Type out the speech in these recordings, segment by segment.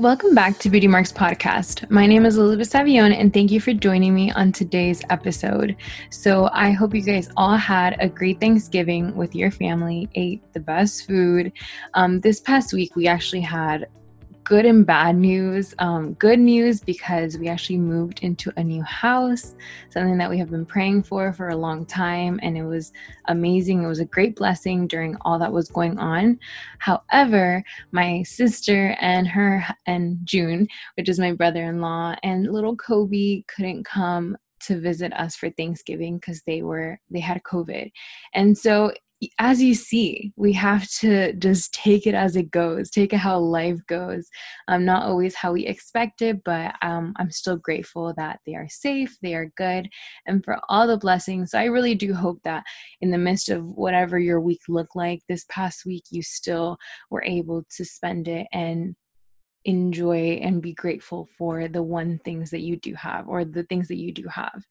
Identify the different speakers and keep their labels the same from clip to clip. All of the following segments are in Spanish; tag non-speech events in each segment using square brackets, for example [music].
Speaker 1: Welcome back to Beauty Marks Podcast. My name is Elizabeth Savion, and thank you for joining me on today's episode. So, I hope you guys all had a great Thanksgiving with your family, ate the best food. Um, this past week, we actually had good and bad news. Um, good news because we actually moved into a new house, something that we have been praying for for a long time, and it was amazing. It was a great blessing during all that was going on. However, my sister and her and June, which is my brother in law, and little Kobe couldn't come to visit us for Thanksgiving because they were they had COVID. And so as you see, we have to just take it as it goes, take it how life goes. Um, not always how we expect it, but um, I'm still grateful that they are safe, they are good, and for all the blessings. So I really do hope that in the midst of whatever your week looked like this past week, you still were able to spend it and enjoy and be grateful for the one things that you do have or the things that you do have.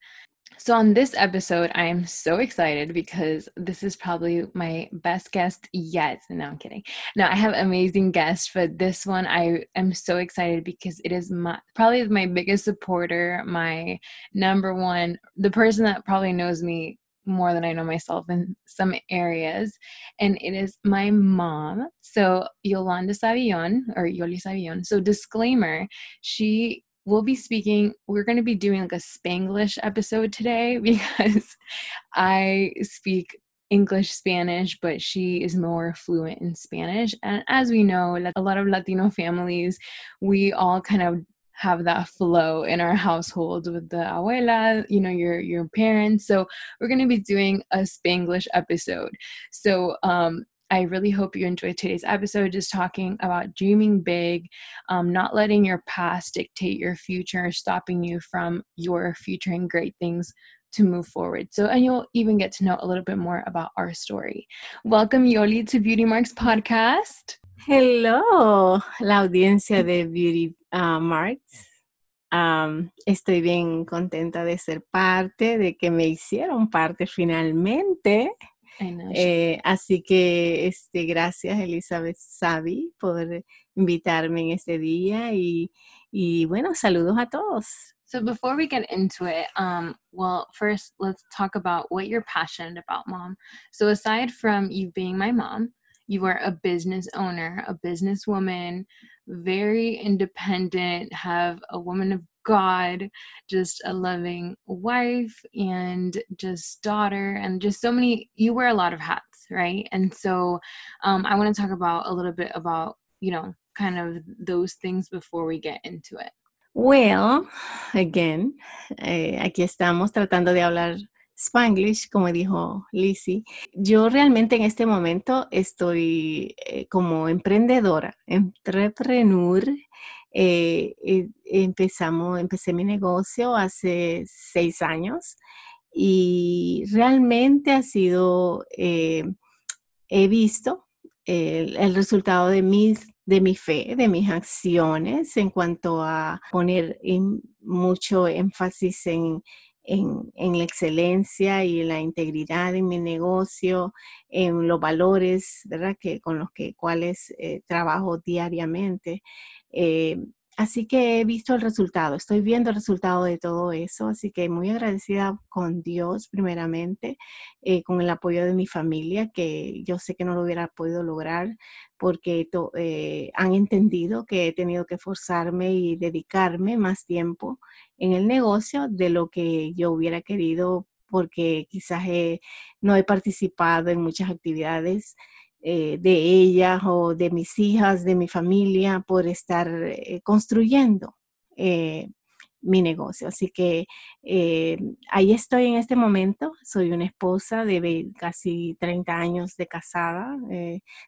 Speaker 1: So, on this episode, I am so excited because this is probably my best guest yet. No, I'm kidding. No, I have amazing guests, but this one I am so excited because it is my probably my biggest supporter, my number one, the person that probably knows me more than I know myself in some areas. And it is my mom. So Yolanda Savillon or Yoli Savillon. So disclaimer, she we'll be speaking we're going to be doing like a spanglish episode today [laughs] because i speak english spanish but she is more fluent in spanish and as we know a lot of latino families we all kind of have that flow in our household with the abuela, you know, your your parents. So we're gonna be doing a Spanglish episode. So um, I really hope you enjoyed today's episode, just talking about dreaming big, um, not letting your past dictate your future, stopping you from your future and great things to move forward. So, and you'll even get to know a little bit more about our story. Welcome, Yoli, to Beauty Marks Podcast. Hello, la audiencia de
Speaker 2: Beauty uh, Marks. Um, estoy bien contenta de ser parte, de que me hicieron parte finalmente Eh, así que este, gracias Elizabeth Savi por invitarme en este día
Speaker 1: y, y bueno, saludos a todos. So before we get into it, um, well, first let's talk about what you're passionate about, mom. So aside from you being my mom, you are a business owner, a businesswoman, very independent, have a woman of God, just a loving wife and just daughter, and just so many. You wear a lot of hats, right? And so um, I want to talk about a little bit about, you know, kind of those things before we get into it.
Speaker 2: Well, again, eh, aquí estamos tratando de hablar Spanglish, como dijo Lizzie. Yo realmente en este momento estoy eh, como emprendedora, entrepreneur. Eh, eh, empezamos, empecé mi negocio hace seis años y realmente ha sido, he visto el, resultado de mis de mi fe, de mis acciones en cuanto a poner mucho énfasis en, en, la excelencia y la integridad en mi negocio, en los valores, ¿verdad? Que, con los que, cuales eh, trabajo diariamente. Eh, así que he visto el resultado, estoy viendo el resultado de todo eso, así que muy agradecida con Dios primeramente, eh, con el apoyo de mi familia, que yo sé que no lo hubiera podido lograr porque eh, han entendido que he tenido que forzarme y dedicarme más tiempo en el negocio de lo que yo hubiera querido porque quizás no he participado en muchas actividades eh, de ellas o de mis hijas, de mi familia, por estar eh, construyendo eh, mi negocio. Así que ahí estoy en este momento. Soy una esposa de casi 30 años de casada.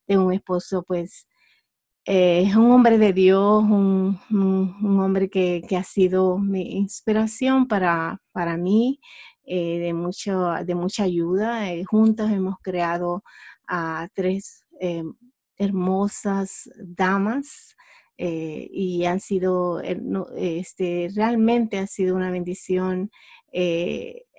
Speaker 2: tengo un esposo, pues, es un hombre de Dios, un, hombre que, ha sido mi inspiración para, para mí. de, mucho, de mucha ayuda. juntos hemos creado a tres eh, hermosas damas eh, y han sido, eh, este, realmente ha sido una bendición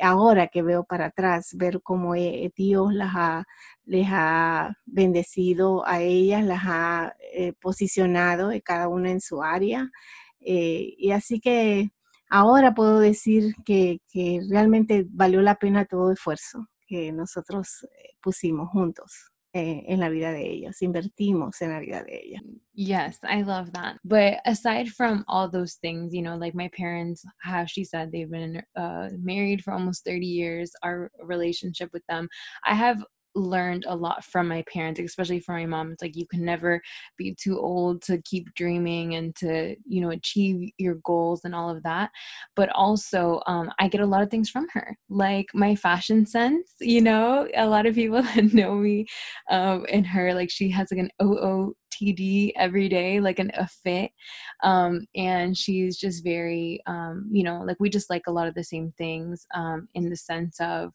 Speaker 2: ahora que veo para atrás, ver cómo Dios las ha, les ha bendecido a ellas, las ha posicionado cada una en su área. y así que ahora puedo decir que realmente valió la pena todo esfuerzo. que nosotros eh, pusimos juntos. Eh, en la vida de ellos, invertimos en la vida de ellos.
Speaker 1: Yes, I love that. But aside from all those things, you know, like my parents, how she said they've been uh, married for almost 30 years, our relationship with them, I have learned a lot from my parents, especially from my mom. It's like you can never be too old to keep dreaming and to, you know, achieve your goals and all of that. But also, um, I get a lot of things from her, like my fashion sense. You know, a lot of people [laughs] that know me um, and her, like she has like an OOTD every day, like an a fit, um, and she's just very, um, you know, like we just like a lot of the same things um, in the sense of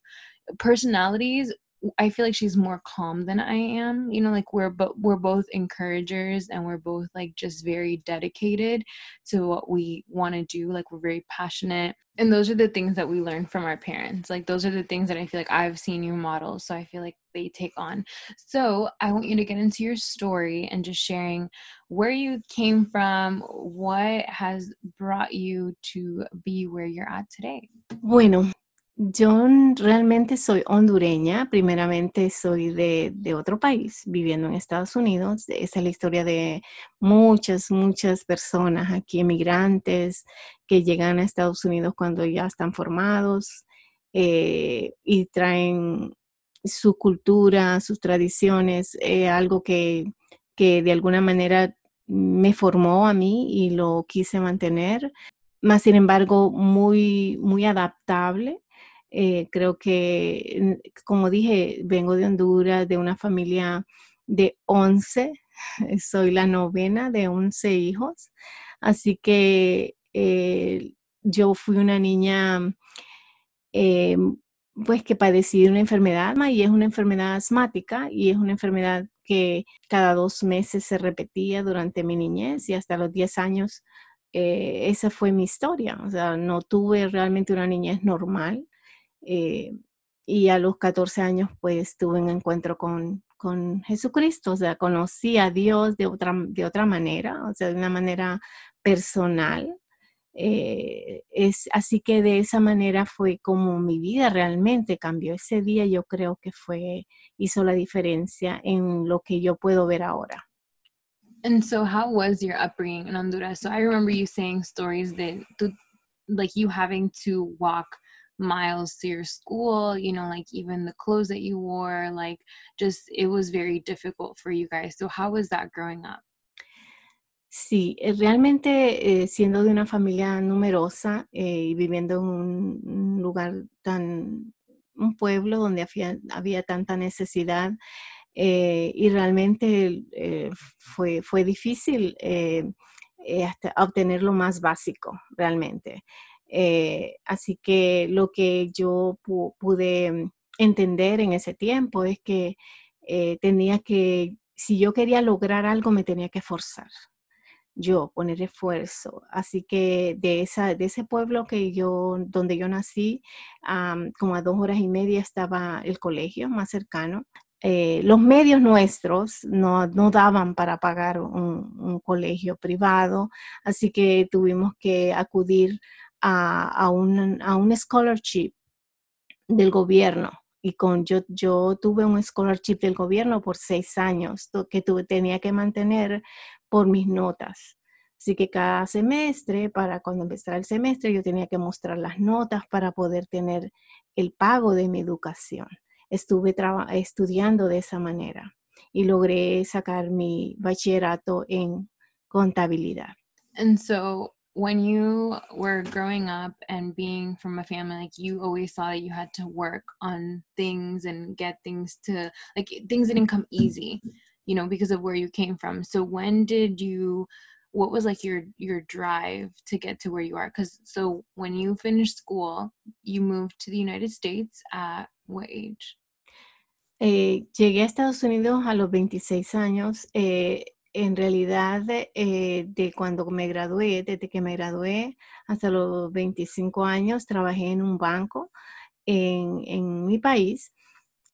Speaker 1: personalities I feel like she's more calm than I am. You know, like we're but we're both encouragers and we're both like just very dedicated to what we want to do. Like we're very passionate. And those are the things that we learn from our parents. Like those are the things that I feel like I've seen you model, so I feel like they take on. So, I want you to get into your story and just sharing where you came from, what has brought you to be where you're at today.
Speaker 2: Bueno, Yo realmente soy hondureña, primeramente soy de, otro país, viviendo en Estados Unidos. Esa es la historia de muchas, muchas personas aquí, emigrantes, que llegan a Estados Unidos cuando ya están formados eh, y traen su cultura, sus tradiciones, eh, algo que, que de alguna manera me formó a mí y lo quise mantener, más sin embargo muy, muy adaptable eh, creo que, como dije, vengo de Honduras, de una familia de 11, [laughs] soy la novena de 11 hijos, así que eh, yo fui una niña eh, pues que padecí una enfermedad y es una enfermedad asmática y es una enfermedad que cada dos meses se repetía durante mi niñez y hasta los 10 años esa fue mi historia. O sea, no tuve realmente una niñez normal. Eh, y a los 14 años pues tuve un encuentro con, con Jesucristo, o sea, conocí a Dios de otra, de otra manera, o sea, de una manera personal. Eh, es, así que de esa manera fue como mi vida realmente cambió. Ese día yo creo que fue, hizo la diferencia en lo que yo puedo ver ahora.
Speaker 1: And so, how was your upbringing in Honduras? So, I remember you saying stories that, like, you having to walk miles to your school, you know, like even the clothes that you wore, like just it was very difficult for you guys. So how was that growing up?
Speaker 2: Sí, eh, realmente eh, siendo de una familia numerosa eh, y viviendo en un, lugar tan, un pueblo donde había, tanta necesidad y realmente fue, fue difícil hasta obtener lo más básico realmente. Eh, así que lo que yo pude mm, entender en ese tiempo es que eh, tenía que, si yo quería lograr algo, me tenía que forzar, yo poner esfuerzo. Así que de, esa, de ese pueblo que yo, donde yo nací, ah, como a dos horas y media estaba el colegio más cercano. Eh, los medios nuestros no, no daban para pagar un, un colegio privado, así que tuvimos que acudir a, a, un, a scholarship del gobierno y con yo, tuve un scholarship del gobierno por seis años que tuve, tenía que mantener por mis notas. Así que cada semestre, para cuando empezara el semestre, yo tenía que mostrar las notas para poder tener el pago de mi educación. Estuve estudiando de esa manera y logré sacar mi bachillerato en contabilidad.
Speaker 1: And so when you were growing up and being from a family like you always saw that you had to work on things and get things to like things didn't come easy you know because of where you came from so when did you what was like your your drive to get to where you are because so when you finished school you moved to the united states at what age
Speaker 2: eh, llegué a Estados Unidos a los 26 años. Eh, en realidad eh, de cuando me gradué, desde que me gradué hasta los 25 años, trabajé en un banco en, mi país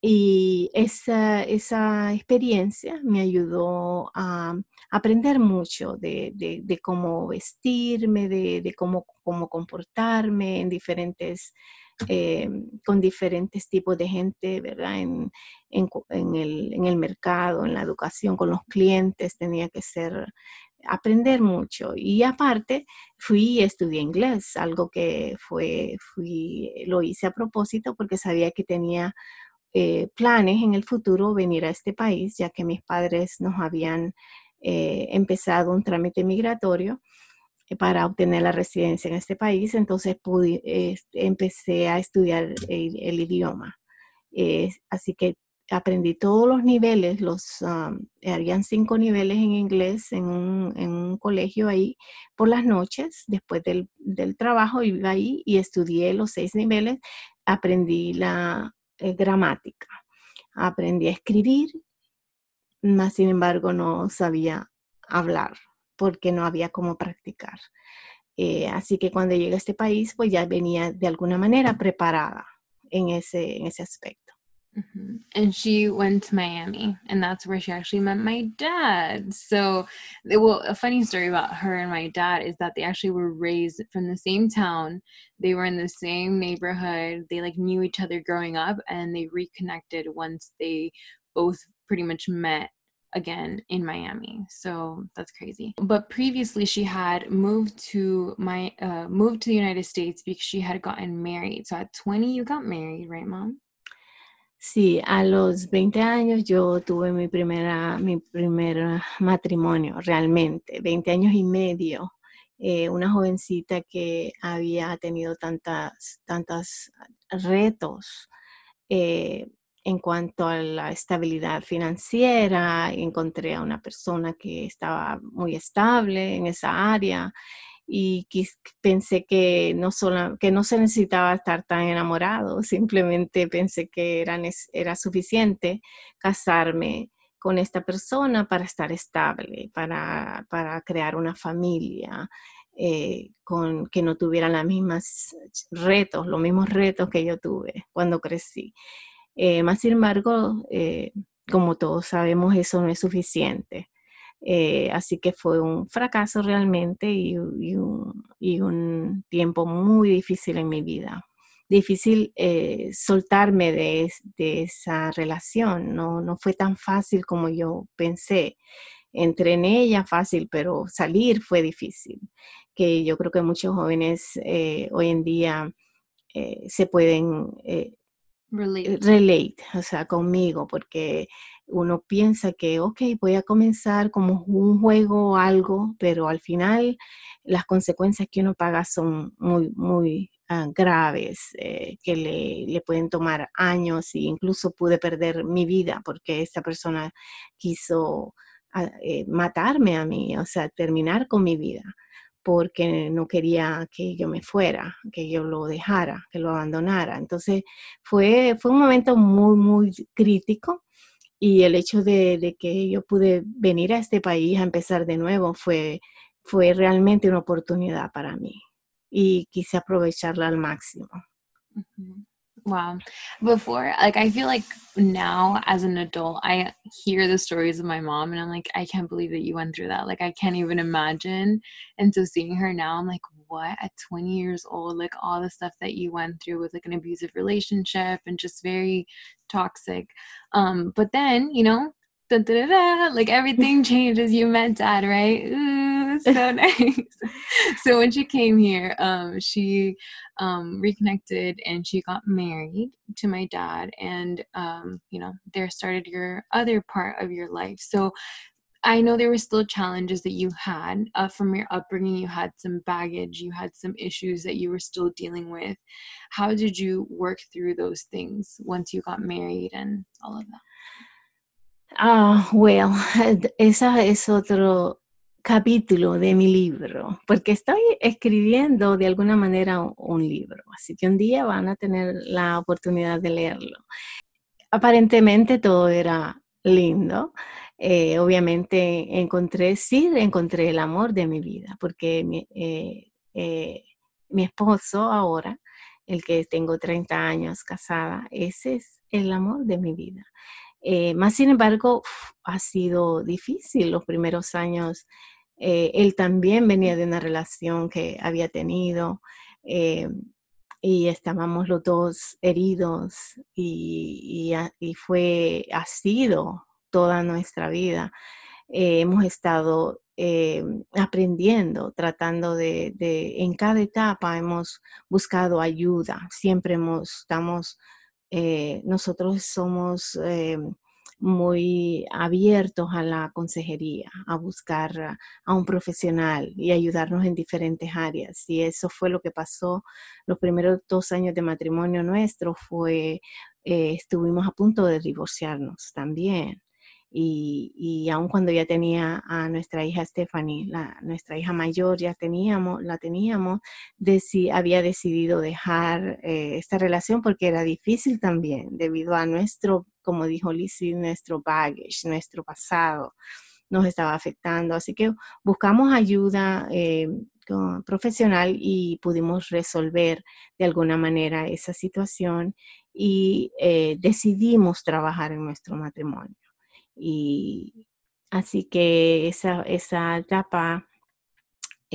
Speaker 2: y esa, esa, experiencia me ayudó a aprender mucho de, cómo vestirme, de, cómo, cómo, comportarme en diferentes eh, con diferentes tipos de gente, ¿verdad? En, el, mercado, en la educación, con los clientes, tenía que ser, aprender mucho. Y aparte, fui y estudié inglés, algo que fue, fui, lo hice a propósito porque sabía que tenía eh, planes en el futuro venir a este país, ya que mis padres nos habían eh, empezado un trámite migratorio eh, para obtener la residencia en este país, entonces pude, eh, empecé a estudiar el, idioma. Eh, así que aprendí todos los niveles, los um, habían cinco niveles en inglés en un, colegio ahí por las noches, después del, trabajo iba ahí y estudié los seis niveles, aprendí la gramática, aprendí a escribir, más sin embargo no sabía hablar. porque no había cómo practicar. Eh, así que cuando llegué a este país, pues ya venía de alguna manera preparada
Speaker 1: en ese, en ese aspecto. Mm-hmm. And she went to Miami, and that's where she actually met my dad. So, well, a funny story about her and my dad is that they actually were raised from the same town. They were in the same neighborhood. They like knew each other growing up, and they reconnected once they both pretty much met again in Miami. So that's crazy. But previously, she had moved to my uh, moved to the United States because she had gotten married. So at 20, you got married, right, mom? Sí, a los 20 años yo tuve mi
Speaker 2: primera mi primer matrimonio realmente, 20 años y medio. Eh, una jovencita que había tenido tantas tantas retos eh, en cuanto a la estabilidad financiera, encontré a una persona que estaba muy estable en esa área y pensé que no, se necesitaba estar tan enamorado, simplemente pensé que era, suficiente casarme con esta persona para estar estable, para, crear una familia, eh, con, que no tuviera los mismos retos, los mismos retos que yo tuve cuando crecí. Eh, más sin embargo, eh, como todos sabemos, eso no es suficiente. Eh, así que fue un fracaso realmente y, un, tiempo muy difícil en mi vida. Difícil soltarme de, de, esa relación, no, fue tan fácil como yo pensé entré en ella fácil, pero salir fue difícil, que yo creo que muchos jóvenes hoy en día se pueden
Speaker 1: relate.
Speaker 2: o sea, conmigo, porque uno piensa que, ok, voy a comenzar como un juego o algo, pero al final las consecuencias que uno paga son muy, muy ah, graves, eh, que le, pueden tomar años e incluso pude perder mi vida porque esta persona quiso ah, eh, matarme a mí, o sea, terminar con mi vida porque no quería que yo me fuera, que yo lo dejara, que lo abandonara. Entonces fue, fue un momento muy, muy crítico y el hecho de, que yo pude venir a este país a empezar de nuevo fue, fue realmente una oportunidad para mí y quise aprovecharla al máximo.
Speaker 1: Wow. Before, like, I feel like now as an adult, I hear the stories of my mom and I'm like, I can't believe that you went through that. Like, I can't even imagine. And so seeing her now, I'm like, what? At 20 years old, like, all the stuff that you went through with like an abusive relationship and just very toxic. Um, but then, you know, like everything [laughs] changes. You met dad, right? Ooh [laughs] so nice. So when she came here, um, she um, reconnected and she got married to my dad, and um, you know, there started your other part of your life. So I know there were still challenges that you had uh, from your upbringing. You had some baggage, you had some issues that you were still dealing with. How did you work through those things once you got married and all of that? Ah,
Speaker 2: uh, well, [laughs] esa es otro capítulo de mi libro, porque estoy escribiendo de alguna manera un libro, así que un día van a tener la oportunidad de leerlo. Aparentemente todo era lindo. Eh, obviamente encontré, sí, encontré el amor de mi vida, porque mi, eh, eh, mi esposo ahora, el que tengo 30 años casada, ese es el amor de mi vida. más sin embargo, ha sido difícil los primeros años eh, él también venía de una relación que había tenido eh, y estábamos los dos heridos y, fue, ha sido toda nuestra vida. Eh, hemos estado aprendiendo, tratando de, de, en cada etapa hemos buscado ayuda, siempre hemos, estamos, nosotros somos muy abiertos a la consejería, a buscar a, un profesional y ayudarnos en diferentes áreas. Y eso fue lo que pasó los primeros dos años de matrimonio nuestro, fue, eh, estuvimos a punto de divorciarnos también. Y, y, aun cuando ya tenía a nuestra hija Stephanie, la, nuestra hija mayor, ya teníamos, la teníamos, si había decidido dejar eh, esta relación porque era difícil también debido a nuestro como dijo Lizzie, nuestro baggage, nuestro pasado nos estaba afectando. Así que buscamos ayuda eh, profesional y pudimos resolver de alguna manera esa situación y eh, decidimos trabajar en nuestro matrimonio. Y así que esa, esa etapa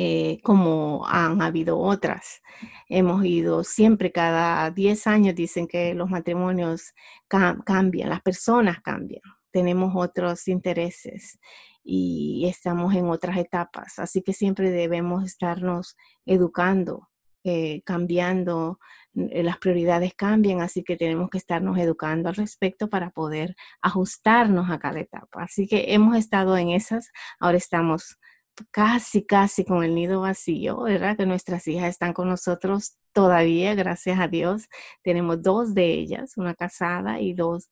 Speaker 2: eh, como han habido otras. Hemos ido siempre, cada 10 años dicen que los matrimonios cambian, las personas cambian, tenemos otros intereses y estamos en otras etapas, así que siempre debemos estarnos educando, eh, cambiando, eh, las prioridades cambian, así que tenemos que estarnos educando al respecto para poder ajustarnos a cada etapa. Así que hemos estado en esas, ahora estamos casi, casi con el nido vacío, ¿verdad? Que nuestras hijas están con nosotros todavía, gracias a Dios. Tenemos dos de ellas, una casada y dos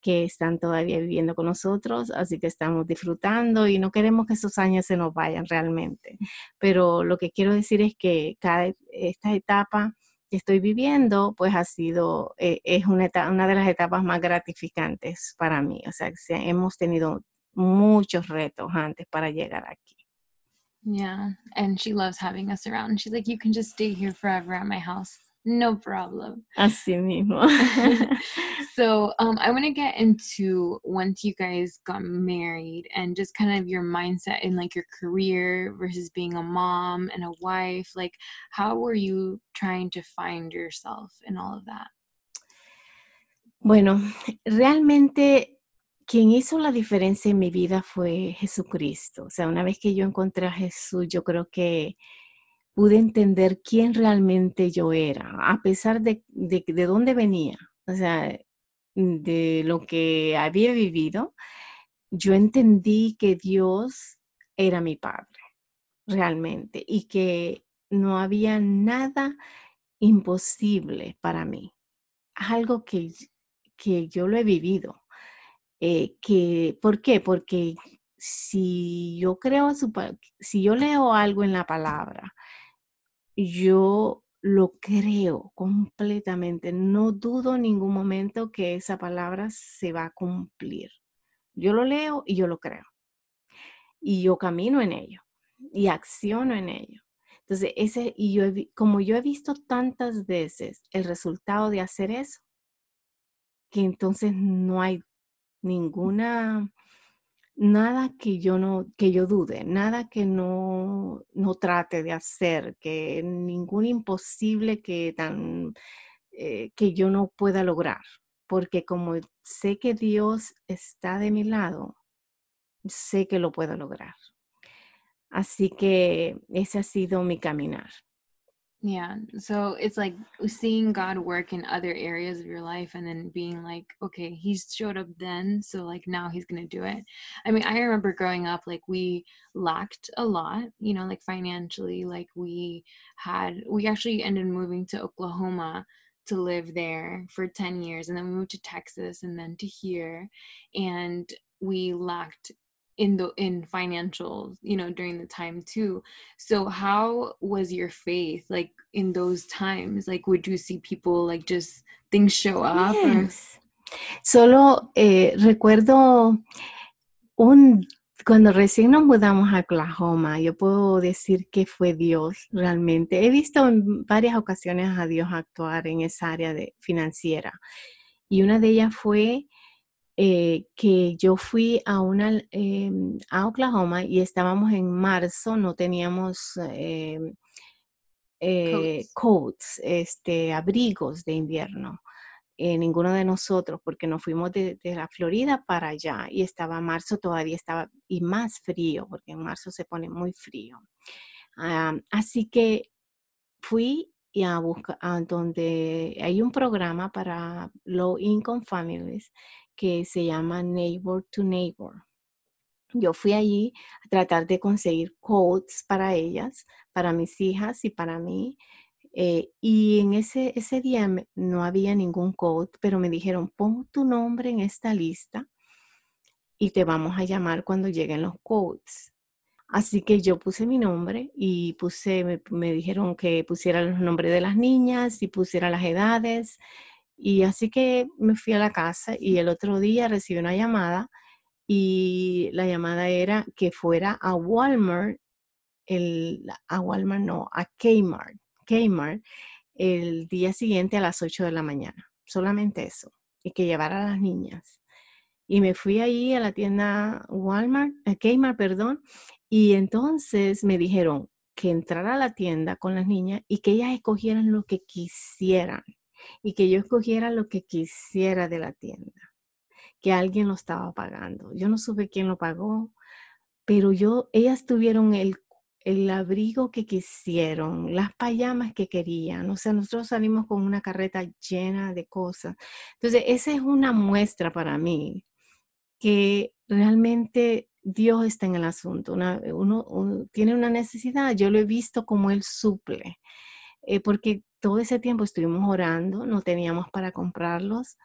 Speaker 2: que están todavía viviendo con nosotros, así que estamos disfrutando y no queremos que esos años se nos vayan realmente. Pero lo que quiero decir es que cada esta etapa que estoy viviendo, pues ha sido, eh, es una, una de las etapas más gratificantes para mí. O sea, hemos tenido muchos retos antes para llegar aquí.
Speaker 1: Yeah. And she loves having us around. She's like, you can just stay here forever at my house. No problem.
Speaker 2: [laughs] Así mismo. [laughs]
Speaker 1: [laughs] so um, I want to get into once you guys got married and just kind of your mindset in like your career versus being a mom and a wife. Like, how were you trying to find yourself in all of that?
Speaker 2: Bueno, realmente quien hizo la diferencia en mi vida fue Jesucristo. O sea, una vez que yo encontré a Jesús, yo creo que pude entender quién realmente yo era, a pesar de, de, dónde venía, o sea, de lo que había vivido, yo entendí que Dios era mi Padre, realmente, y que no había nada imposible para mí. Algo que, que yo lo he vivido eh, que, ¿Por qué? Porque si yo creo, su, si yo leo algo en la palabra, yo lo creo completamente, no dudo en ningún momento que esa palabra se va a cumplir. Yo lo leo y yo lo creo. Y yo camino en ello y acciono en ello. Entonces, ese, y yo, como yo he visto tantas veces el resultado de hacer eso, que entonces no hay ninguna, nada que yo no, que yo dude, nada que no, no trate de hacer, que ningún imposible que tan, eh, que yo no pueda lograr, porque como sé que Dios está de mi lado, sé que lo puedo lograr. Así que ese ha sido mi caminar.
Speaker 1: Yeah. So it's like seeing God work in other areas of your life and then being like, okay, he's showed up then. So like now he's going to do it. I mean, I remember growing up, like we lacked a lot, you know, like financially, like we had, we actually ended moving to Oklahoma to live there for 10 years. And then we moved to Texas and then to here. And we lacked in the in financial you know during the time too so how was your faith like in those times like would you see people like just things show up yes.
Speaker 2: solo eh, recuerdo un cuando recién nos mudamos a Oklahoma, yo puedo decir que fue Dios realmente. He visto en varias ocasiones a Dios actuar en esa área de, financiera y una de ellas fue Eh, que yo fui a, una, em, a Oklahoma y estábamos en marzo, no teníamos eh, eh, coats. este, abrigos de invierno. ninguno de nosotros, porque nos fuimos de, la Florida para allá y estaba marzo, todavía estaba y más frío, porque en marzo se pone muy frío. Ah, así que fui a buscar donde hay un programa para low income families que se llama Neighbor to Neighbor. Yo fui allí a tratar de conseguir codes para ellas, para mis hijas y para mí. Eh, y en ese, ese día no había ningún code, pero me dijeron, pon tu nombre en esta lista y te vamos a llamar cuando lleguen los codes. Así que yo puse mi nombre y puse, me, me dijeron que pusiera los nombres de las niñas y pusiera las edades y así que me fui a la casa y el otro día recibí una llamada y la llamada era que fuera a Walmart, el, a Walmart no, a Kmart, Kmart, el día siguiente a las 8 de la mañana, solamente eso, y que llevara a las niñas. Y me fui ahí a la tienda Walmart, a eh, Kmart, perdón, y entonces me dijeron que entrara a la tienda con las niñas y que ellas escogieran lo que quisieran y que yo escogiera lo que quisiera de la tienda, que alguien lo estaba pagando. Yo no supe quién lo pagó, pero yo, ellas tuvieron el, el abrigo que quisieron, las payamas que querían. O sea, nosotros salimos con una carreta llena de cosas. Entonces, esa es una muestra para mí que realmente Dios está en el asunto. uno, uno, tiene una necesidad, yo lo he visto como Él suple. Eh, porque todo ese tiempo estuvimos orando, no teníamos para comprarlos,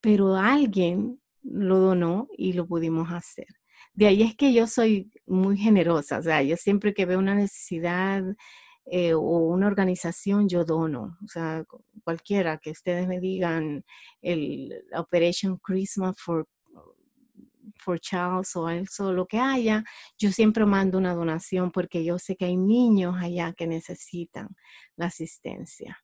Speaker 2: pero alguien lo donó y lo pudimos hacer. De ahí es que yo soy muy generosa, o sea, yo siempre que veo una necesidad eh, o una organización, yo dono, o sea, cualquiera que ustedes me digan, el Operation Christmas for for Charles o eso, lo que haya, yo siempre mando una donación porque yo sé que hay niños allá que necesitan la asistencia.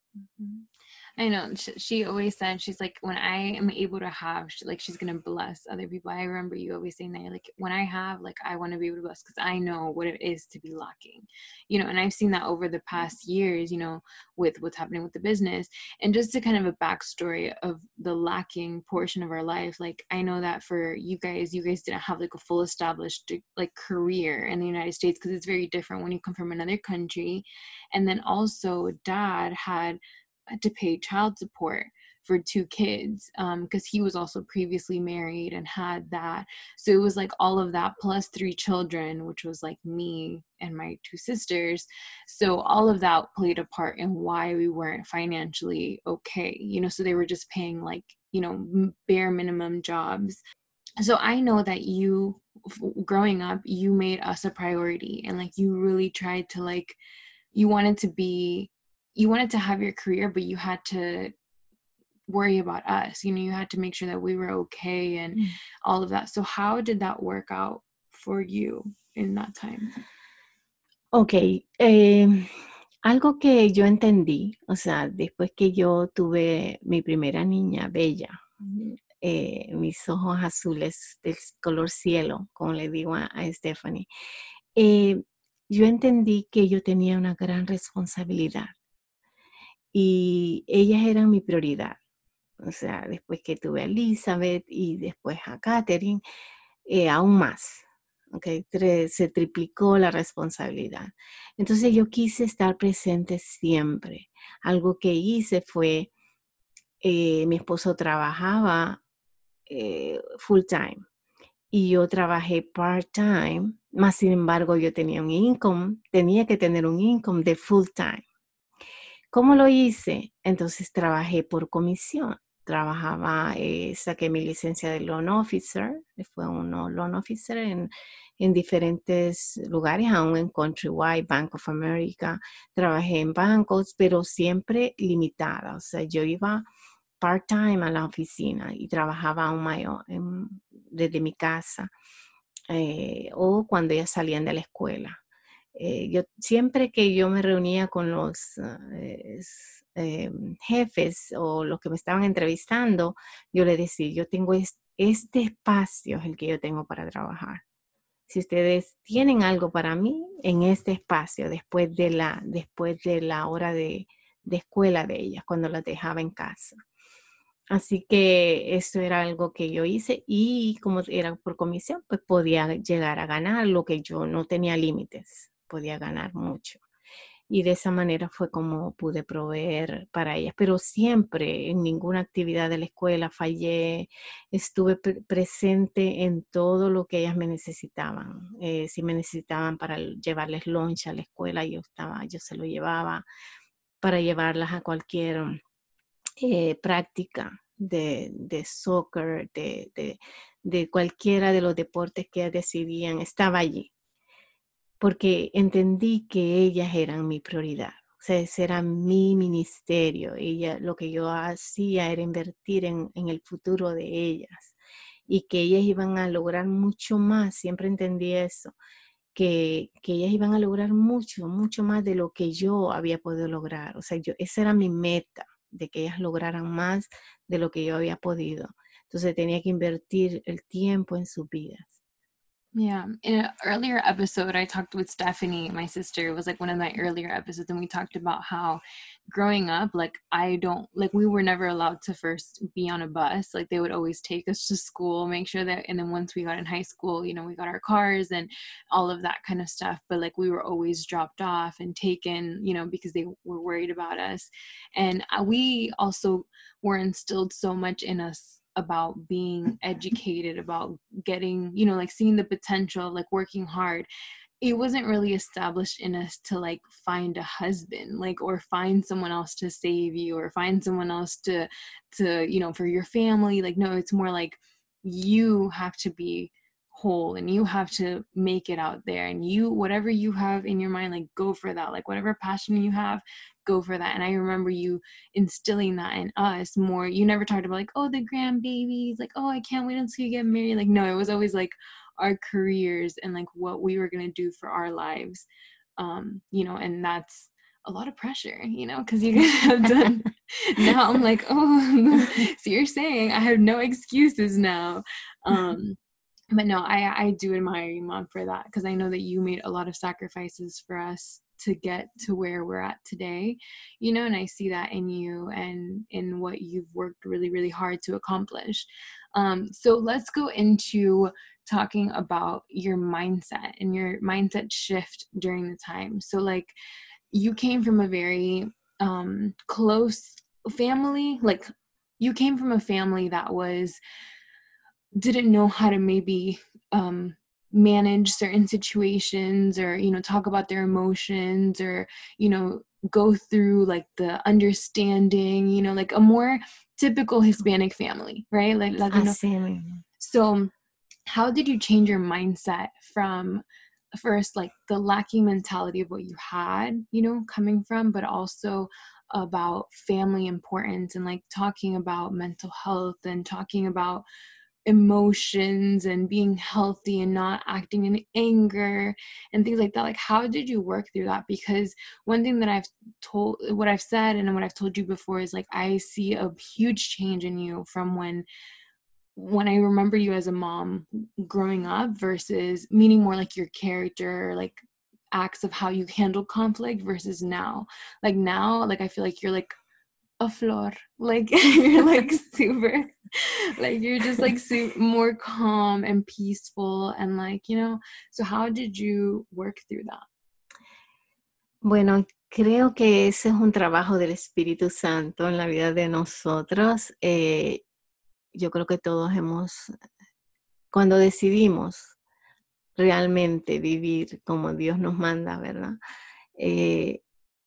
Speaker 1: I know she, always said she's like when I am able to have she, like she's gonna bless other people. I remember you always saying that like when I have like I want to be able to bless because I know what it is to be lacking, you know. And I've seen that over the mm-hmm. past years, you know, with what's happening with the business and just to kind of a backstory of the lacking portion of our life. Like I know that for you guys, you guys didn't have like a full established like career in the United States because it's very different when you come from another country, and then also dad had had to pay child support for two kids because um, he was also previously married and had that. So it was like all of that plus three children, which was like me and my two sisters. So all of that played a part in why we weren't financially okay. You know, so they were just paying like, you know, bare minimum jobs. So I know that you, growing up, you made us a priority and like you really tried to like, you wanted to be you wanted to have your career but you had to worry about us you know you had to make sure that we were okay and mm. all of that so how did that work out for you in that time
Speaker 2: okay algo que yo entendí o sea después que yo tuve mi primera niña bella eh, mis ojos azules del color cielo como le digo a, a Stephanie eh, yo entendí que yo tenía una gran responsabilidad y ellas eran mi prioridad. O sea, después que tuve a Elizabeth y después a Katherine, eh, aún más. Okay, se triplicó la responsabilidad. Entonces yo quise estar presente siempre. Algo que hice fue, eh, mi esposo trabajaba eh, full time y yo trabajé part time, más sin embargo yo tenía un income, tenía que tener un income de full time. ¿Cómo lo hice? Entonces trabajé por comisión. Trabajaba, eh, saqué mi licencia de loan officer, eh, fue uno loan officer en, diferentes lugares, aún en Countrywide, Bank of America, trabajé en bancos, pero siempre limitada. O sea, yo iba part-time a la oficina y trabajaba aún mayor, desde mi casa eh, o cuando ya salían de la escuela. Eh, yo siempre que yo me reunía con los ah, em, jefes o los que me estaban entrevistando, yo les decía, yo tengo este, espacio es el que yo tengo para trabajar. Si ustedes tienen algo para mí en este espacio, después de la, después de la hora de, de escuela de ellas, cuando las dejaba en casa. Así que eso era algo que yo hice y como era por comisión, pues podía llegar a ganar lo que yo no tenía límites podía ganar mucho. Y de esa manera fue como pude proveer para ellas. Pero siempre, en ninguna actividad de la escuela fallé, estuve presente en todo lo que ellas me necesitaban. Eh, si me necesitaban para llevarles lunch a la escuela, yo, estaba, yo se lo llevaba para llevarlas a cualquier eh, práctica de, de, soccer, de, de, de, cualquiera de los deportes que decidían, estaba allí porque entendí que ellas eran mi prioridad. O sea, ese era mi ministerio. Ella, lo que yo hacía era invertir en, en el futuro de ellas y que ellas iban a lograr mucho más. Siempre entendí eso, que, que, ellas iban a lograr mucho, mucho más de lo que yo había podido lograr. O sea, yo, esa era mi meta, de que ellas lograran más de lo que yo había podido. Entonces tenía que invertir el tiempo en sus vidas.
Speaker 1: Yeah. In an earlier episode, I talked with Stephanie, my sister. It was like one of my earlier episodes. And we talked about how growing up, like, I don't, like, we were never allowed to first be on a bus. Like, they would always take us to school, make sure that, and then once we got in high school, you know, we got our cars and all of that kind of stuff. But like, we were always dropped off and taken, you know, because they were worried about us. And uh, we also were instilled so much in us about being [laughs] educated about getting you know like seeing the potential like working hard it wasn't really established in us to like find a husband like or find someone else to save you or find someone else to to you know for your family like no it's more like you have to be whole and you have to make it out there and you whatever you have in your mind like go for that like whatever passion you have go for that and i remember you instilling that in us more you never talked about like oh the grandbabies like oh i can't wait until you get married like no it was always like our careers and like what we were going to do for our lives um you know and that's a lot of pressure, you know, because you guys [laughs] have done.
Speaker 2: [laughs] now I'm like, oh,
Speaker 1: [laughs] so you're saying I have no excuses now. Um, but no, I I do admire you, mom, for that because I know that you made a lot of sacrifices for us to get to where we're at today, you know, and I see that in you and in what you've worked really, really hard to accomplish. Um, so let's go into talking about your mindset and your mindset shift during the time. So, like, you came from a very um, close family, like, you came from a family that was didn't know how to maybe um, manage certain situations or you know talk about their emotions or you know go through like the understanding you know like a more typical hispanic family right like Latino. so how did you change your mindset from first like the lacking mentality of what you had you know coming from but also about family importance and like talking about mental health and talking about emotions and being healthy and not acting in anger and things like that like how did you work through that because one thing that i've told what i've said and what i've told you before is like i see a huge change in you from when when i remember you as a mom growing up versus meaning more like your character like acts of how you handle conflict versus now like now like i feel like you're like flor, Like [laughs] [laughs] you're like super like you're just like more calm and peaceful and like, you know, so how did you work through that?
Speaker 2: Bueno, creo que ese es un trabajo del Espíritu Santo en la vida de nosotros. Eh, yo creo que todos hemos, cuando decidimos realmente vivir como Dios nos manda, ¿verdad? Eh,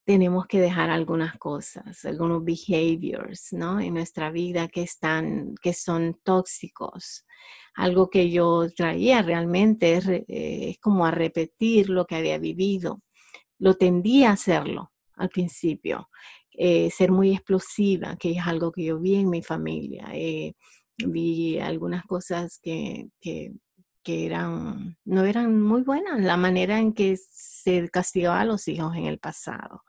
Speaker 2: tenemos que dejar algunas cosas, algunos behaviors, ¿no? En nuestra vida que están, que son tóxicos. Algo que yo traía realmente es, eh, como a repetir lo que había vivido. Lo tendía a hacerlo al principio. Eh, ser muy explosiva, que es algo que yo vi en mi familia. Eh, vi algunas cosas que que eran, no eran muy buenas, la manera en que se castigaba a los hijos en el pasado,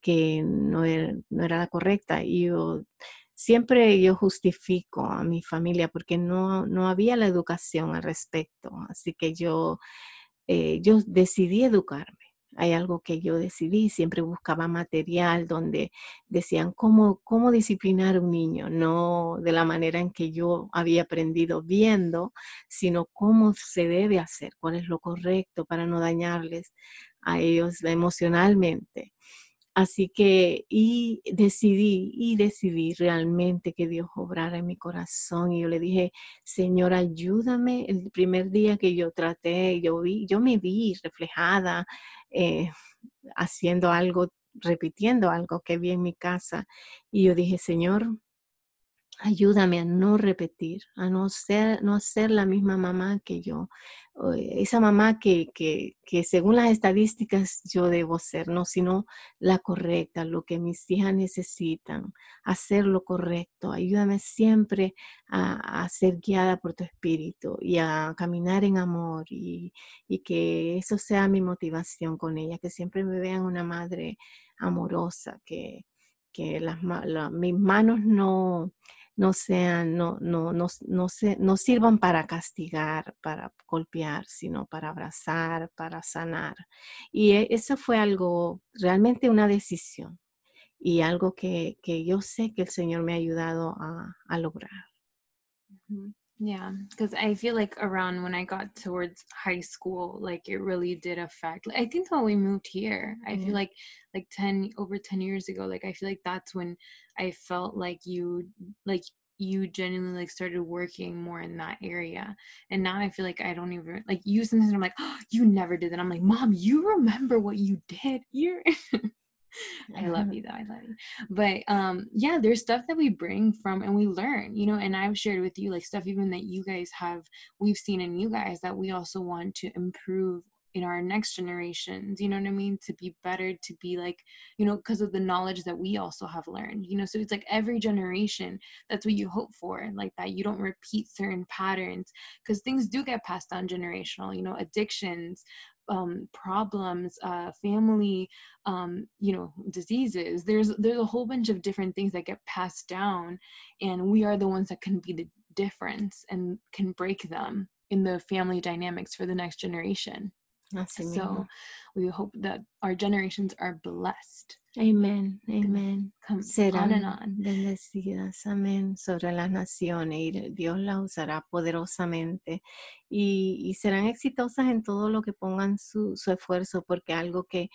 Speaker 2: que er, no era, la correcta. Y yo siempre yo justifico a mi familia porque no, no había la educación al respecto. Así que yo, eh, yo decidí educarme hay algo que yo decidí, siempre buscaba material donde decían cómo, cómo disciplinar a un niño, no de la manera en que yo había aprendido viendo, sino cómo se debe hacer, cuál es lo correcto para no dañarles a ellos emocionalmente. Así que, y decidí, y decidí realmente que Dios obrara en mi corazón. Y yo le dije, Señor, ayúdame. El primer día que yo traté, yo vi, yo me vi reflejada eh, haciendo algo, repitiendo algo que vi en mi casa. Y yo dije, Señor, Ayúdame a no repetir, a no ser, no ser la misma mamá que yo, eh, esa mamá que, que según las estadísticas yo debo ser, no, sino la correcta, lo que mis hijas necesitan, hacer lo correcto. Ayúdame siempre a, ser guiada por tu espíritu y a caminar en amor y, que eso sea mi motivación con ella, que siempre me vean una madre amorosa, que, las, mis manos no, no sean, no, no, no, no, se, sirvan para castigar, para golpear, sino para abrazar, para sanar. Y e, eso fue algo, realmente una decisión y algo que, que yo sé que el Señor me ha ayudado a, a lograr.
Speaker 1: Yeah, because I feel like around when I got towards high school, like it really did affect. Like, I think when we moved here, I mm-hmm. feel like like ten over ten years ago, like I feel like that's when I felt like you like you genuinely like started working more in that area. And now I feel like I don't even like you. Sometimes I'm like, oh, you never did that. I'm like, mom, you remember what you did here. [laughs] [laughs] I love you [laughs] though. I love you. But um yeah, there's stuff that we bring from and we learn, you know, and I've shared with you like stuff even that you guys have we've seen in you guys that we also want to improve in our next generations, you know what I mean? To be better, to be like, you know, because of the knowledge that we also have learned, you know. So it's like every generation, that's what you hope for, like that you don't repeat certain patterns because things do get passed down generational, you know, addictions, um, problems, uh, family, um, you know, diseases. There's there's a whole bunch of different things that get passed down, and we are the ones that can be the difference and can break them in the family dynamics for the next generation. That's So we hope that our generations are blessed
Speaker 2: Amén, amén. Serán bendecidas, amén, sobre las naciones y Dios las usará poderosamente y, serán exitosas en todo lo que pongan su, esfuerzo, porque algo que,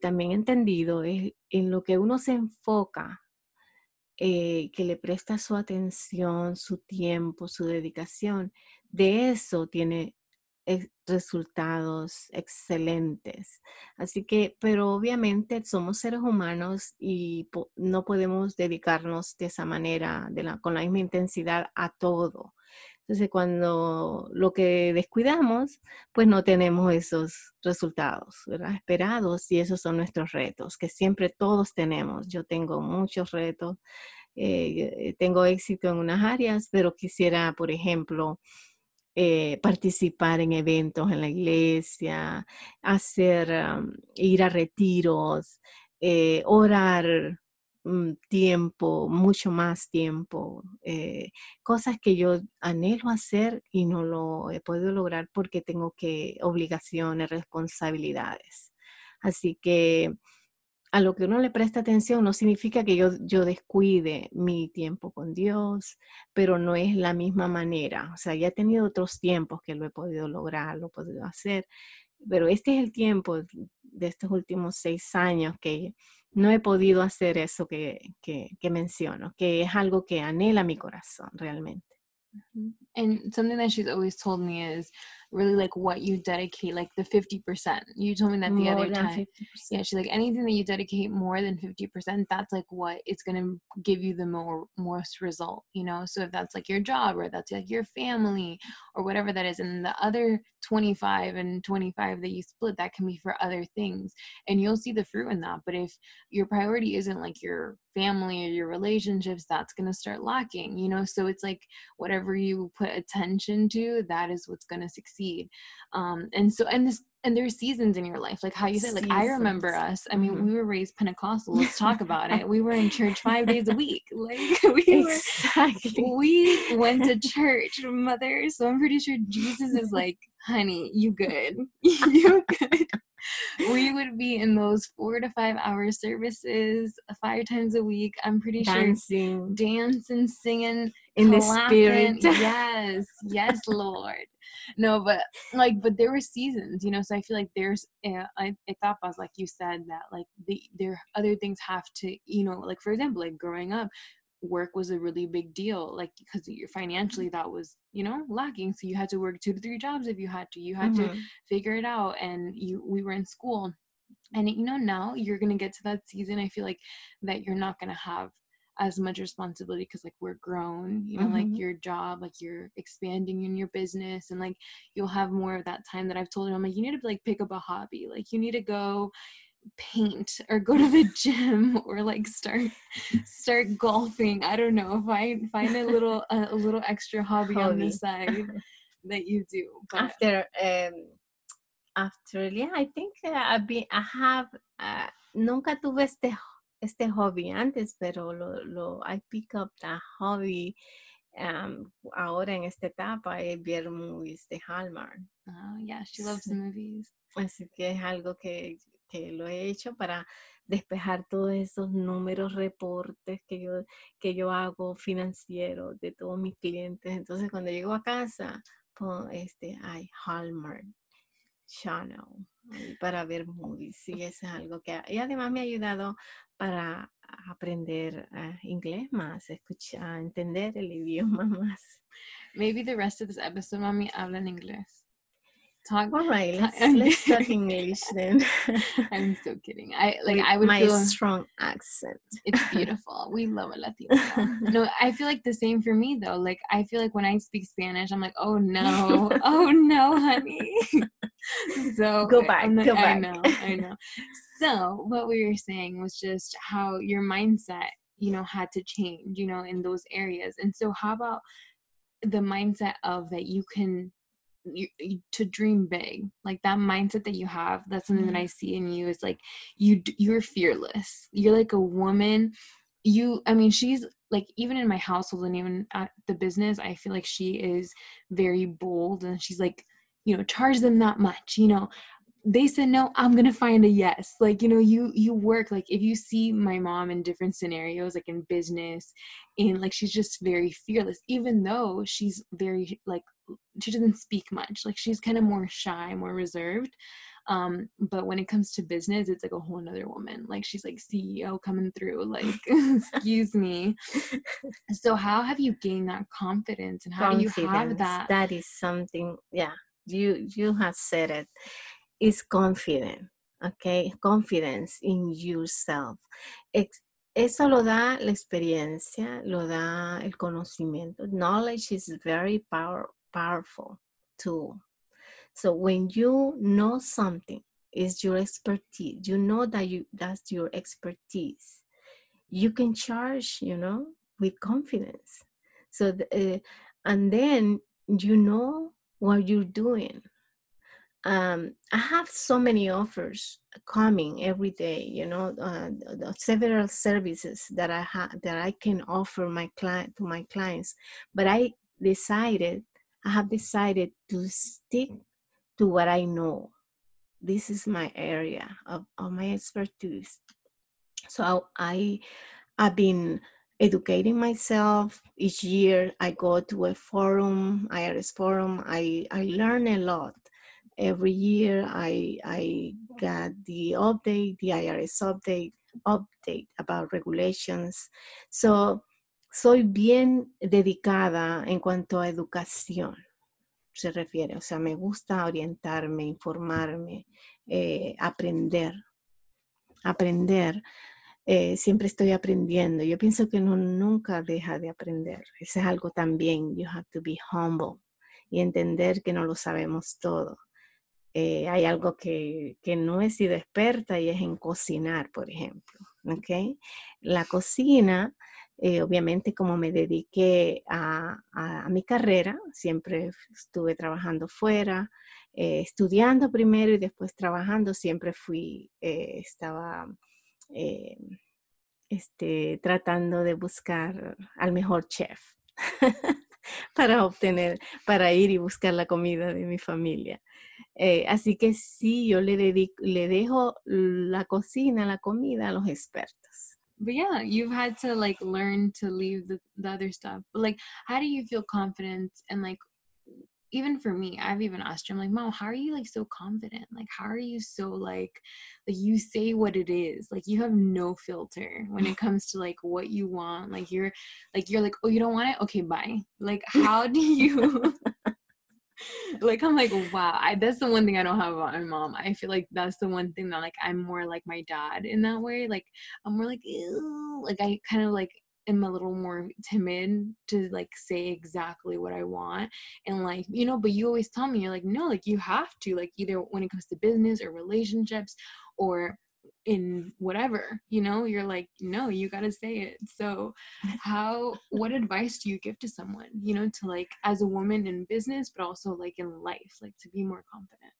Speaker 2: también he entendido es en lo que uno se enfoca, eh, que le presta su atención, su tiempo, su dedicación, de eso tiene resultados excelentes. Así que, pero obviamente somos seres humanos y no podemos dedicarnos de esa manera, de la, con la misma intensidad a todo. Entonces, cuando lo que descuidamos, pues no tenemos esos resultados ¿verdad? esperados y esos son nuestros retos, que siempre todos tenemos. Yo tengo muchos retos, eh, tengo éxito en unas áreas, pero quisiera, por ejemplo, eh, participar en eventos en la iglesia, hacer, ir a retiros, eh, orar mm, tiempo, mucho más tiempo, eh, cosas que yo anhelo hacer y no lo he podido lograr porque tengo que obligaciones, responsabilidades. Así que a lo que uno le presta atención no significa que yo, yo descuide mi tiempo con Dios, pero no es la misma manera. O sea, ya he tenido otros tiempos que lo he podido lograr, lo he podido hacer, pero este es el tiempo de estos últimos seis años que no he podido hacer eso que, que, menciono, que es algo que anhela mi
Speaker 1: corazón realmente. And something that she's always told me is really like what you dedicate, like the 50%. You told me that the more other time. 50%. Yeah, she's like anything that you dedicate more than 50%, that's like what it's going to give you the more most result, you know? So if that's like your job or that's like your family or whatever that is and the other 25 and 25 that you split that can be for other things and you'll see the fruit in that. But if your priority isn't like your family or your relationships that's going to start lacking you know so it's like whatever you put attention to that is what's going to succeed um and so and this and there's seasons in your life like how you said like seasons. i remember us i mean mm-hmm. we were raised pentecostal let's talk about it we were in church five days a week [laughs] like [laughs] we exactly. were we went to church mother so i'm pretty sure jesus is like honey you good [laughs] you good we would be in those four to five hour services uh, five times a week. I'm pretty dancing. sure dancing, singing in the spirit. [laughs] yes, yes, Lord. No, but like, but there were seasons, you know. So I feel like there's eh, I thought was like you said, that like the there other things have to, you know, like for example, like growing up, work was a really big deal like because you're financially mm-hmm. that was you know lacking so you had to work two to three jobs if you had to you had mm-hmm. to figure it out and you we were in school and you know now you're going to get to that season i feel like that you're not going to have as much responsibility because like we're grown you know mm-hmm. like your job like you're expanding in your business and like you'll have more of that time that i've told you i'm like you need to like pick up a hobby like you need to go paint or go to the [laughs] gym or like start start golfing i don't know find find a little a, little extra hobby, hobby, on the side [laughs] that you do
Speaker 2: but after um after yeah i think eh, i've been i have uh, nunca tuve este este hobby antes pero lo, lo i pick up that hobby um, ahora en esta etapa es ver movies de Hallmark. Oh, yeah, she loves movies. Así que es algo que que este, lo he hecho para despejar todos esos números, reportes que yo, que yo hago financieros de todos mis clientes. Entonces, cuando llego a casa, pues, este, hay Hallmark Channel para ver movies. Y es algo que... Y además me ha ayudado para aprender ah, inglés más, escuchar, entender el [laughs]
Speaker 1: idioma más. Maybe the rest of this episode, mami, habla en inglés. talk. All right, let's, let's talk [laughs] English then. [laughs] I'm still kidding. I like With I would my feel, strong accent. it's [laughs] beautiful. We love a Latino. no, I feel like the same for me though. Like I feel like when I speak Spanish, I'm like, oh no, oh no, honey. so go back, not, go back. I know, I know. So what we were saying was just how your mindset, you know, had to change, you know, in those areas. And so how about the mindset of that you can you, to dream big like that mindset that you have that's something mm-hmm. that i see in you is like you you're fearless you're like a woman you i mean she's like even in my household and even at the business i feel like she is very bold and she's like you know charge them that much you know they said no i'm gonna find a yes like you know you you work like if you see my mom in different scenarios like in business and like she's just very fearless even though she's very like she doesn't speak much like she's kind of more shy more reserved um but when it comes to business it's like a whole other woman like she's like ceo coming through like [laughs] excuse me so how have you gained that confidence and how confidence, do you have that that is something yeah you you have
Speaker 2: said it is confident okay confidence in yourself it's eso lo da la experiencia, lo da el conocimiento. Knowledge is very power, powerful tool. So when you know something is your expertise, you know that you that's your expertise. You can charge, you know, with confidence. So the, uh, and then you know what you're doing. Um, I have so many offers coming every day. You know, uh, several services that I have that I can offer my client to my clients, but I decided I have decided to stick to what I know. This is my area of, of my expertise. So I, I've been educating myself each year. I go to a forum, IRS forum. I, I learn a lot. Every year I, I got the update, the IRS update, update about regulations. So soy bien dedicada en cuanto a educación, se refiere. O sea, me gusta orientarme, informarme, eh, aprender. Aprender. Eh, siempre estoy aprendiendo. Yo pienso que uno nunca deja de aprender. Eso es algo también. You have to be humble y entender que no lo sabemos todo. Eh, hay algo que, que, no he sido experta y es en cocinar, por ejemplo. ¿okay? La cocina eh, obviamente, como me dediqué a, mi carrera, siempre estuve trabajando fuera, eh, estudiando primero y después trabajando, siempre fui, eh, estaba este, tratando de buscar al mejor chef [laughs] para obtener, para ir y buscar la comida de mi familia. así que sí, yo le, le dejo la cocina, la comida a los expertos.
Speaker 1: but yeah you've had to like learn to leave the, the other stuff but like how do you feel confident and like even for me i've even asked her i'm like mom how are you like so confident like how are you so like like you say what it is like you have no filter when it comes to like what you want like you're like you're like oh you don't want it okay bye like [laughs] how do you like I'm like, wow, I, that's the one thing I don't have about my mom. I feel like that's the one thing that like I'm more like my dad in that way. Like I'm more like, Ew. like I kind of like am a little more timid to like say exactly what I want. And like, you know, but you always tell me, you're like, no, like you have to, like either when it comes to business or relationships or in whatever you know you're like no you got to say it so how what advice do you give to someone you know to like as a woman in business but also like in life like to be more confident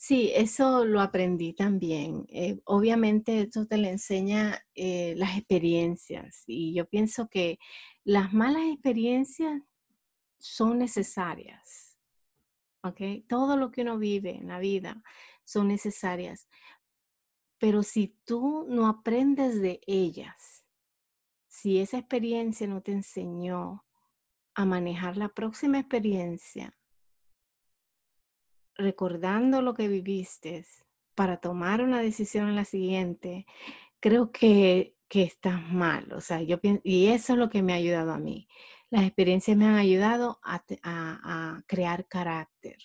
Speaker 2: Sí, eso lo aprendí también. Eh, obviamente eso te enseña eh, las experiencias y yo pienso que las malas experiencias son necesarias. Okay, Todo lo que uno vive en la vida son necesarias, Pero si tú no aprendes de ellas, si esa experiencia no te enseñó a manejar la próxima experiencia, recordando lo que viviste para tomar una decisión en la siguiente, creo que, que estás mal. yo y eso es lo que me ha ayudado a mí. Las experiencias me han ayudado a crear carácter.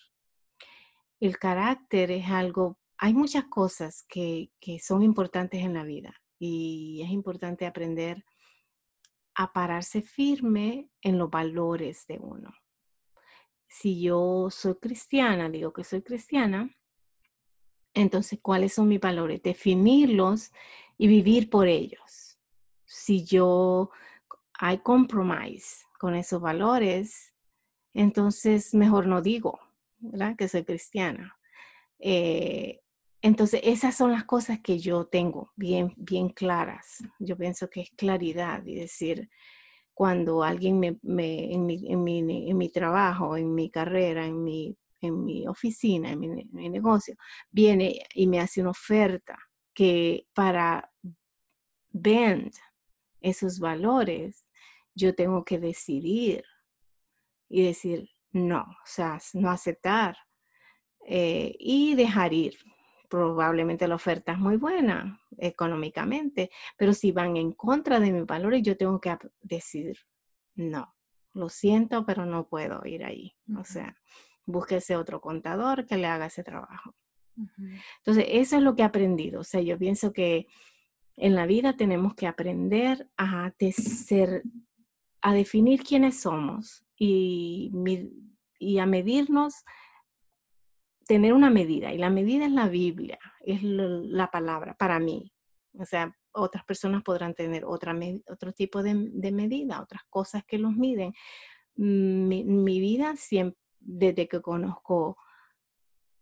Speaker 2: El carácter es algo hay muchas cosas que, son importantes en la vida y es importante aprender a pararse firme en los valores de uno. Si yo soy cristiana, digo que soy cristiana, entonces, ¿cuáles son mis valores? Definirlos y vivir por ellos. Si yo hay compromiso con esos valores, entonces mejor no digo que soy cristiana. Eh, entonces, esas son las cosas que yo tengo bien, bien claras. Yo pienso que es claridad y decir, cuando alguien me, en, mi, trabajo, en mi carrera, en mi, en mi oficina, en mi, negocio, viene y me hace una oferta que para vender esos valores, yo tengo que decidir y decir no, o sea, no aceptar eh, y dejar ir probablemente la oferta es muy buena económicamente, pero si van en contra de mis valores, yo tengo que decir, no, lo siento, pero no puedo ir ahí. O sea, búsquese otro contador que le haga ese trabajo. Entonces, eso es lo que he aprendido. O sea, yo pienso que en la vida tenemos que aprender a, ser, a definir quiénes somos y a medirnos tener una medida y la medida es la Biblia, es la palabra para mí. O sea, otras personas podrán tener otra otro tipo de, medida, otras cosas que los miden. Mm, mi, vida siempre, desde que conozco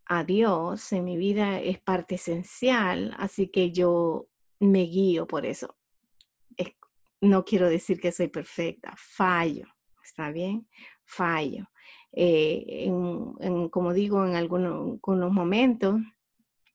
Speaker 2: a Dios, en mi vida es parte esencial, así que yo me guío por eso. no quiero decir que soy perfecta, fallo, ¿está bien? Fallo eh, en, como digo, en algunos, los momentos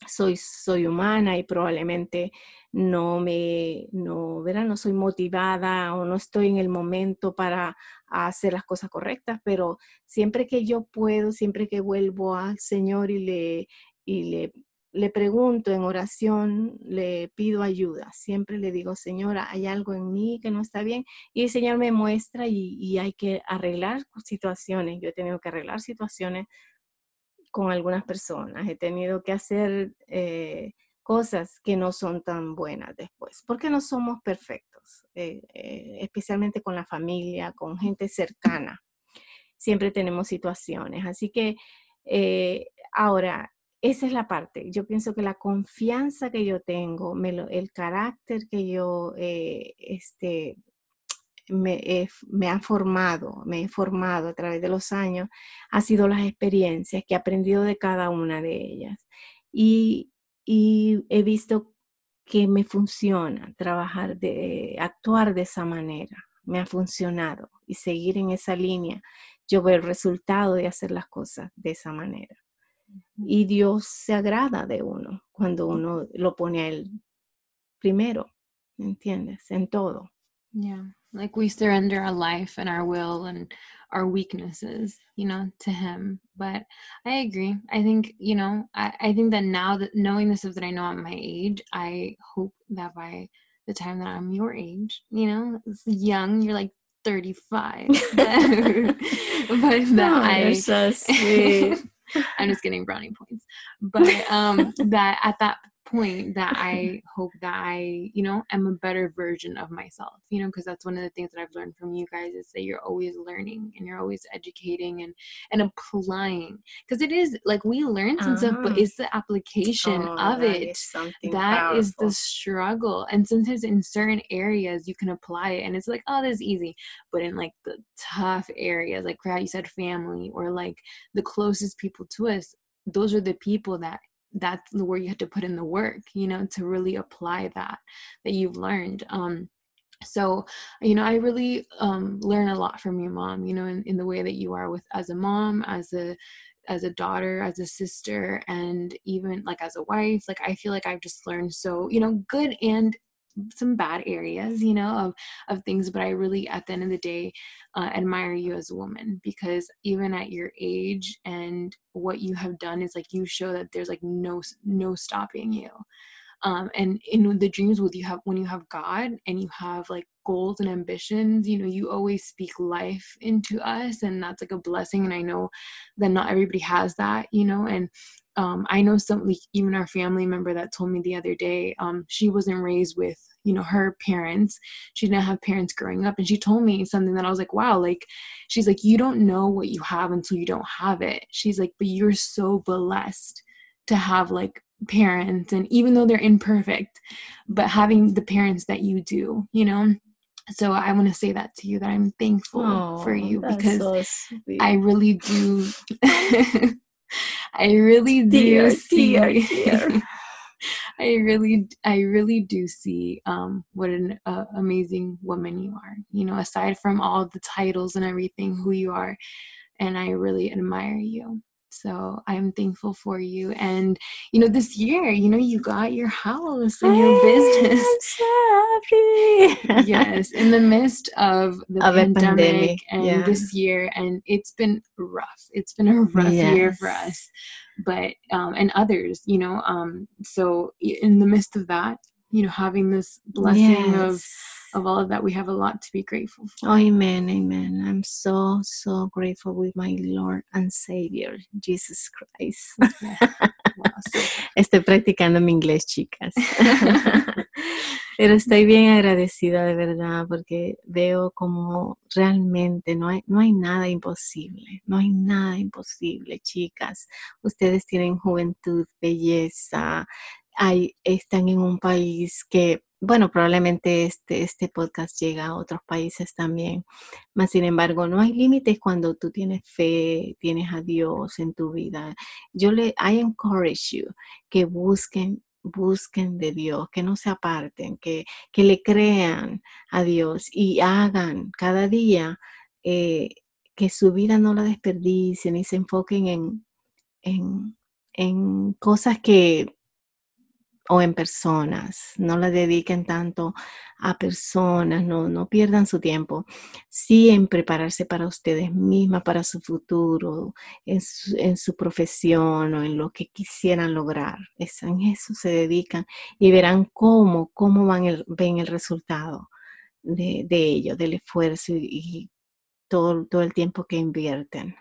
Speaker 2: soy, soy humana y probablemente no me, no, no soy motivada o no estoy en el momento para hacer las cosas correctas, pero siempre que yo puedo, siempre que vuelvo al Señor y le, y le le pregunto en oración, le pido ayuda. Siempre le digo, Señora, hay algo en mí que no está bien. Y el Señor me muestra y, hay que arreglar situaciones. Yo he tenido que arreglar situaciones con algunas personas. He tenido que hacer eh, cosas que no son tan buenas después, porque no somos perfectos, eh, eh, especialmente con la familia, con gente cercana. Siempre tenemos situaciones. Así que ahora, esa es la parte. Yo pienso que la confianza que yo tengo, el carácter que yo eh, este, me, me, ha formado, me he formado a través de los años, ha sido las experiencias que he aprendido de cada una de ellas. Y, y he visto que me funciona trabajar, de, actuar de esa manera. Me ha funcionado y seguir en esa línea. Yo veo el resultado de hacer las cosas de esa manera. Y Dios se agrada de uno cuando mm.
Speaker 1: uno lo pone a él primero, ¿entiendes? En todo. Yeah, like we surrender our life and our will and our weaknesses, you know, to Him. But I agree. I think, you know, I, I think that now that knowing the stuff that I know at my age, I hope that by the time that I'm your age, you know, young, you're like 35. [laughs] [laughs] but that oh, I. so sweet. [laughs] I'm just getting brownie points. But um, [laughs] that at that point that [laughs] I hope that I, you know, am a better version of myself, you know, because that's one of the things that I've learned from you guys is that you're always learning and you're always educating and and applying because it is like we learn some uh-huh. stuff but ah. it's the application oh, of that it is that powerful. is the struggle and sometimes in certain areas you can apply it and it's like oh this is easy but in like the tough areas like how you said family or like the closest people to us those are the people that that's where you had to put in the work you know to really apply that that you've learned um so you know i really um learn a lot from your mom you know in, in the way that you are with as a mom as a as a daughter as a sister and even like as a wife like i feel like i've just learned so you know good and some bad areas, you know, of of things. But I really, at the end of the day, uh, admire you as a woman because even at your age and what you have done is like you show that there's like no no stopping you um, and in the dreams with you have when you have god and you have like goals and ambitions you know you always speak life into us and that's like a blessing and i know that not everybody has that you know and um, i know some like even our family member that told me the other day um, she wasn't raised with you know her parents she didn't have parents growing up and she told me something that i was like wow like she's like you don't know what you have until you don't have it she's like but you're so blessed to have like parents and even though they're imperfect but having the parents that you do you know so i want to say that to you that i'm thankful for you because so i really do [laughs] i really do dear, see dear, dear. [laughs] i really i really do see um, what an uh, amazing woman you are you know aside from all the titles and everything who you are and i really admire you so I'm thankful for you. And, you know, this year, you know, you got your house and your business. So [laughs] yes, in the midst of the of pandemic, pandemic, and yeah. this year. And it's been rough. It's been a rough yes. year for us, but, um, and others, you know. Um, so in the midst of that, you know, having this blessing yes. of, of all of that, we have a lot to be grateful
Speaker 2: for. Amen, amen. I'm so, so grateful with my Lord and Savior, Jesus Christ. [laughs] [laughs] Estoy practicando mi inglés, chicas. [laughs] Pero estoy bien agradecida de verdad porque veo como realmente no hay nada imposible, no hay nada imposible, chicas. Ustedes tienen juventud, belleza, están en un país que, bueno, probablemente este, este podcast llega a otros países también, mas sin embargo, no hay límites cuando tú tienes fe, tienes a Dios en tu vida. Yo le, I encourage you que busquen busquen de Dios, que no se aparten, que, que le crean a Dios y hagan cada día eh, que su vida no la desperdicien y se enfoquen en, en, en cosas que o en personas. No la dediquen tanto a personas, no, no pierdan su tiempo. Sí en prepararse para ustedes mismas, para su futuro, en su, profesión o en lo que quisieran lograr. Es, en eso se dedican y verán cómo, cómo van el, ven el resultado de, ello, del esfuerzo y, todo, el
Speaker 1: tiempo que invierten.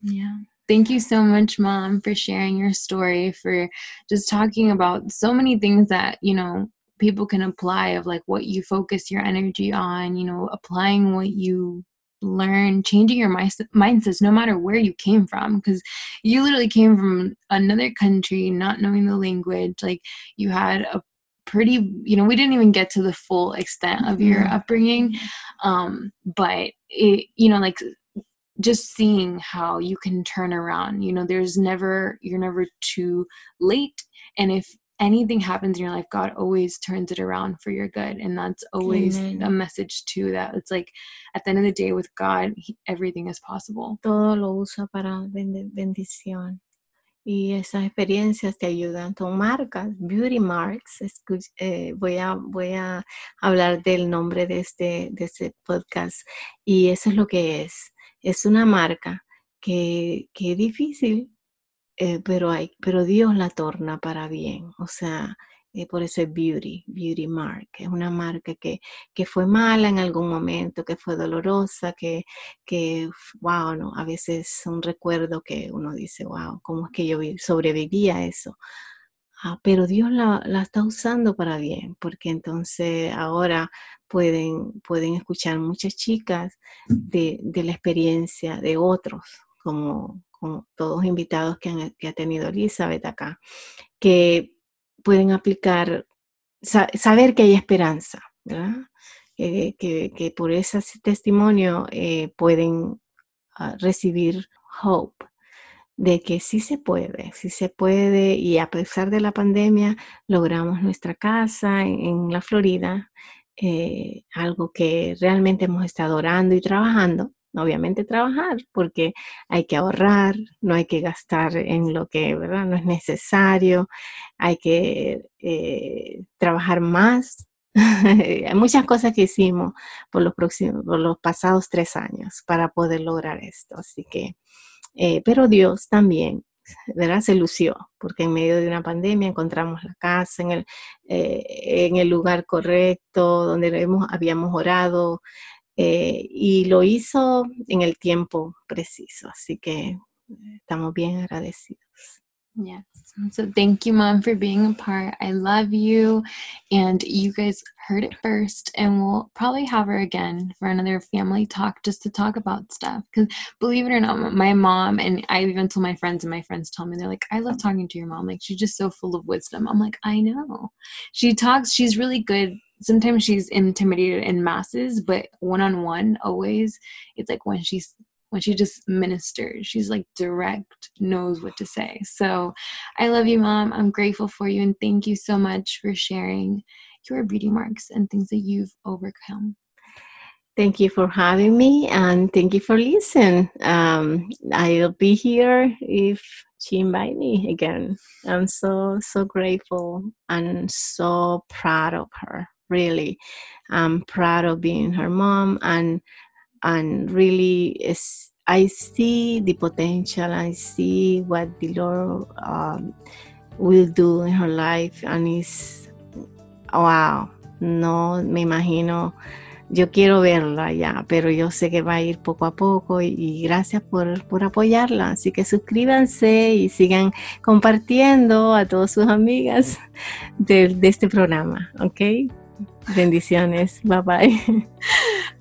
Speaker 1: Ya. Thank you so much, Mom, for sharing your story, for just talking about so many things that, you know, people can apply of like what you focus your energy on, you know, applying what you learn, changing your mindsets no matter where you came from. Because you literally came from another country, not knowing the language. Like you had a pretty, you know, we didn't even get to the full extent of your mm-hmm. upbringing. Um, but it, you know, like just seeing how you can turn around. You know, there's never, you're never too late. And if anything happens in your life, God always turns it around for your good. And that's always Amen. a message too. that. It's like at the end of the day, with God, he, everything is possible.
Speaker 2: Todo lo usa para bendición. Y esas experiencias te ayudan. Son marcas, beauty marks. Escuch eh, voy, a, voy a hablar del nombre de este, de este podcast. Y eso es lo que es. es una marca que, que es difícil, eh, pero, hay, pero Dios la torna para bien. O sea, eh, por eso es Beauty, Beauty Mark. Es una marca que, que fue mala en algún momento, que fue dolorosa, que, que, wow, no, a veces un recuerdo que uno dice, wow, ¿cómo es que yo sobreviví a eso? Ah, pero Dios la, está usando para bien, porque entonces ahora pueden, escuchar muchas chicas de, la experiencia de otros, como, todos todos invitados que, han, ha tenido Elizabeth acá, que pueden aplicar, saber que hay esperanza, eh, que, por ese testimonio eh, pueden ah, recibir hope, de que sí se puede, sí se puede y a pesar de la pandemia logramos nuestra casa en, la Florida, eh, algo que realmente hemos estado orando y trabajando. Obviamente trabajar porque hay que ahorrar, no hay que gastar en lo que ¿verdad? no es necesario, hay que eh, trabajar más [laughs] hay muchas cosas que hicimos por los próximos, por los pasados tres años para poder lograr esto. Así que eh, pero Dios también, ¿verdad? Se lució, porque en medio de una pandemia encontramos la casa en el, eh, lugar correcto, donde habíamos orado, eh, y lo hizo en el tiempo preciso. Así que estamos bien agradecidos.
Speaker 1: Yes. So thank you, Mom, for being a part. I love you. And you guys heard it first. And we'll probably have her again for another family talk just to talk about stuff. Because believe it or not, my mom, and I even told my friends, and my friends tell me, they're like, I love talking to your mom. Like, she's just so full of wisdom. I'm like, I know. She talks, she's really good sometimes she's intimidated in masses, but one on one, always, it's like when she when she just ministers. She's like direct, knows what to say. So I love you, Mom. I'm grateful for you and thank you so much for sharing your beauty marks and things that you've overcome. Thank you for
Speaker 2: having me and thank you for listening. Um, I'll be here if she invite me again. I'm so, so grateful and so proud of her, really. I'm proud of being her mom and and really veo I see the potential. I see what the Lord um, will do in her life, and it's wow. No me imagino. Yo quiero verla ya, pero yo sé que va a ir poco a poco y, gracias por, apoyarla. Así que suscríbanse y sigan compartiendo a todas sus amigas de, de este programa, ¿ok? Bendiciones, bye bye. [laughs]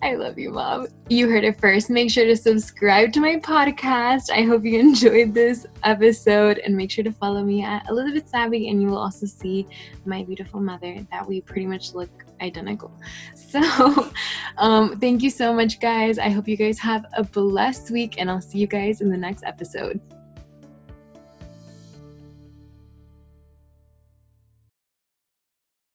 Speaker 1: I love you, mom. You heard it first. Make sure to subscribe to my podcast. I hope you [laughs] enjoyed this episode and make sure to follow me at Elizabeth Savvy and you will also see my beautiful mother that we pretty much look identical. [laughs] So, um, thank you so much, guys. I hope you guys have a blessed week and I'll see you guys in the next episode.